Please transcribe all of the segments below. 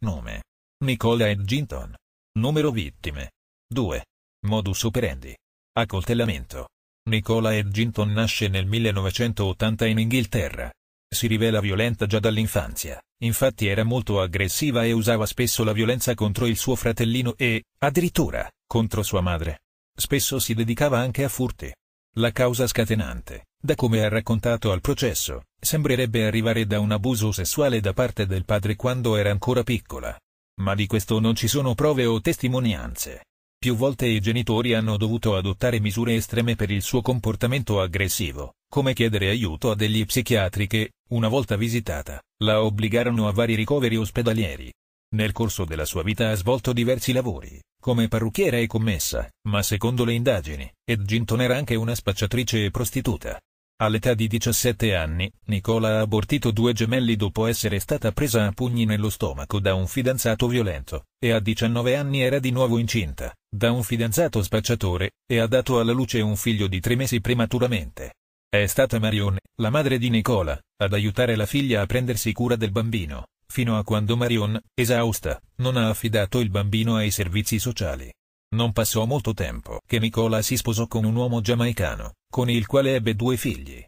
Nome. Nicola Edginton. Numero vittime. 2. Modus operandi. Accoltellamento. Nicola Edginton nasce nel 1980 in Inghilterra. Si rivela violenta già dall'infanzia, infatti era molto aggressiva e usava spesso la violenza contro il suo fratellino e, addirittura, contro sua madre. Spesso si dedicava anche a furti. La causa scatenante, da come ha raccontato al processo, sembrerebbe arrivare da un abuso sessuale da parte del padre quando era ancora piccola. Ma di questo non ci sono prove o testimonianze. Più volte i genitori hanno dovuto adottare misure estreme per il suo comportamento aggressivo, come chiedere aiuto a degli psichiatri che, una volta visitata, la obbligarono a vari ricoveri ospedalieri. Nel corso della sua vita ha svolto diversi lavori, come parrucchiera e commessa, ma secondo le indagini, Edginton era anche una spacciatrice e prostituta. All'età di 17 anni, Nicola ha abortito due gemelli dopo essere stata presa a pugni nello stomaco da un fidanzato violento, e a 19 anni era di nuovo incinta, da un fidanzato spacciatore, e ha dato alla luce un figlio di tre mesi prematuramente. È stata Marion, la madre di Nicola, ad aiutare la figlia a prendersi cura del bambino, fino a quando Marion, esausta, non ha affidato il bambino ai servizi sociali. Non passò molto tempo che Nicola si sposò con un uomo giamaicano, con il quale ebbe due figli.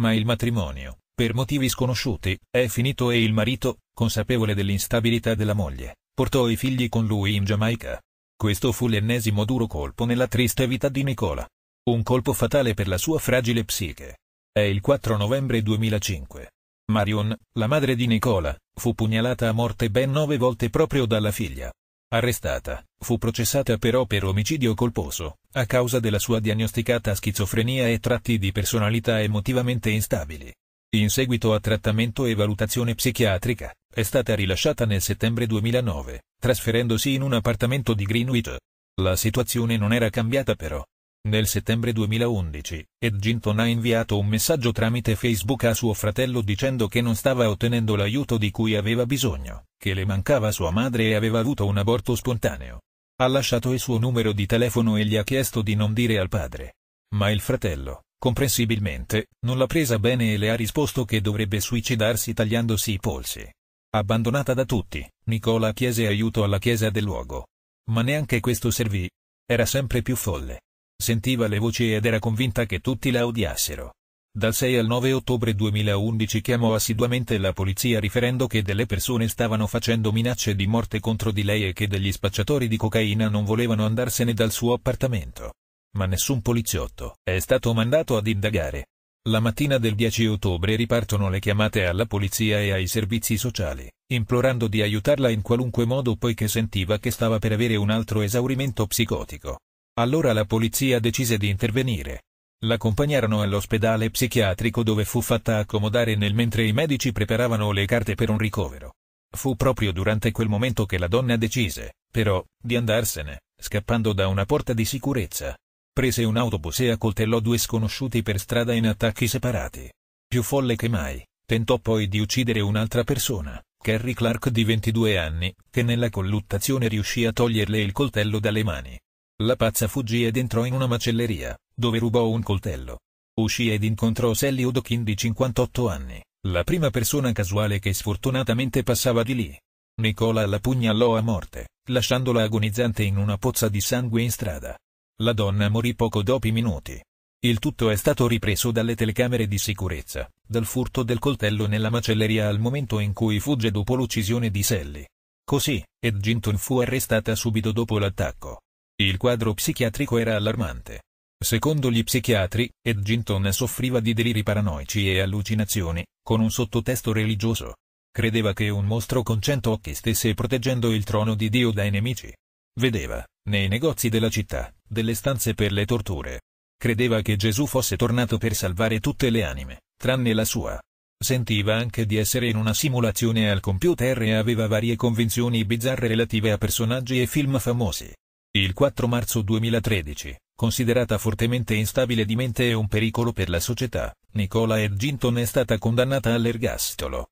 Ma il matrimonio, per motivi sconosciuti, è finito e il marito, consapevole dell'instabilità della moglie, portò i figli con lui in Giamaica. Questo fu l'ennesimo duro colpo nella triste vita di Nicola. Un colpo fatale per la sua fragile psiche. È il 4 novembre 2005 Marion, la madre di Nicola, fu pugnalata a morte ben nove volte proprio dalla figlia. Arrestata, fu processata però per omicidio colposo, a causa della sua diagnosticata schizofrenia e tratti di personalità emotivamente instabili. In seguito a trattamento e valutazione psichiatrica, è stata rilasciata nel settembre 2009, trasferendosi in un appartamento di Greenwich. La situazione non era cambiata però. Nel settembre 2011, Edginton ha inviato un messaggio tramite Facebook a suo fratello dicendo che non stava ottenendo l'aiuto di cui aveva bisogno, che le mancava sua madre e aveva avuto un aborto spontaneo. Ha lasciato il suo numero di telefono e gli ha chiesto di non dire al padre. Ma il fratello, comprensibilmente, non l'ha presa bene e le ha risposto che dovrebbe suicidarsi tagliandosi i polsi. Abbandonata da tutti, Nicola chiese aiuto alla chiesa del luogo. Ma neanche questo servì. Era sempre più folle sentiva le voci ed era convinta che tutti la odiassero. Dal 6 al 9 ottobre 2011 chiamò assiduamente la polizia riferendo che delle persone stavano facendo minacce di morte contro di lei e che degli spacciatori di cocaina non volevano andarsene dal suo appartamento. Ma nessun poliziotto è stato mandato ad indagare. La mattina del 10 ottobre ripartono le chiamate alla polizia e ai servizi sociali, implorando di aiutarla in qualunque modo poiché sentiva che stava per avere un altro esaurimento psicotico. Allora la polizia decise di intervenire. L'accompagnarono all'ospedale psichiatrico dove fu fatta accomodare nel mentre i medici preparavano le carte per un ricovero. Fu proprio durante quel momento che la donna decise, però, di andarsene, scappando da una porta di sicurezza. Prese un autobus e accoltellò due sconosciuti per strada in attacchi separati. Più folle che mai, tentò poi di uccidere un'altra persona, Kerry Clark di 22 anni, che nella colluttazione riuscì a toglierle il coltello dalle mani. La pazza fuggì ed entrò in una macelleria, dove rubò un coltello. Uscì ed incontrò Sally Odokin di 58 anni, la prima persona casuale che sfortunatamente passava di lì. Nicola la pugnalò a morte, lasciandola agonizzante in una pozza di sangue in strada. La donna morì poco dopo i minuti. Il tutto è stato ripreso dalle telecamere di sicurezza, dal furto del coltello nella macelleria al momento in cui fugge dopo l'uccisione di Sally. Così, Edginton fu arrestata subito dopo l'attacco. Il quadro psichiatrico era allarmante. Secondo gli psichiatri, Edginton soffriva di deliri paranoici e allucinazioni, con un sottotesto religioso. Credeva che un mostro con cento occhi stesse proteggendo il trono di Dio dai nemici. Vedeva, nei negozi della città, delle stanze per le torture. Credeva che Gesù fosse tornato per salvare tutte le anime, tranne la sua. Sentiva anche di essere in una simulazione al computer e aveva varie convinzioni bizzarre relative a personaggi e film famosi. Il 4 marzo 2013, considerata fortemente instabile di mente e un pericolo per la società, Nicola Edginton è stata condannata all'ergastolo.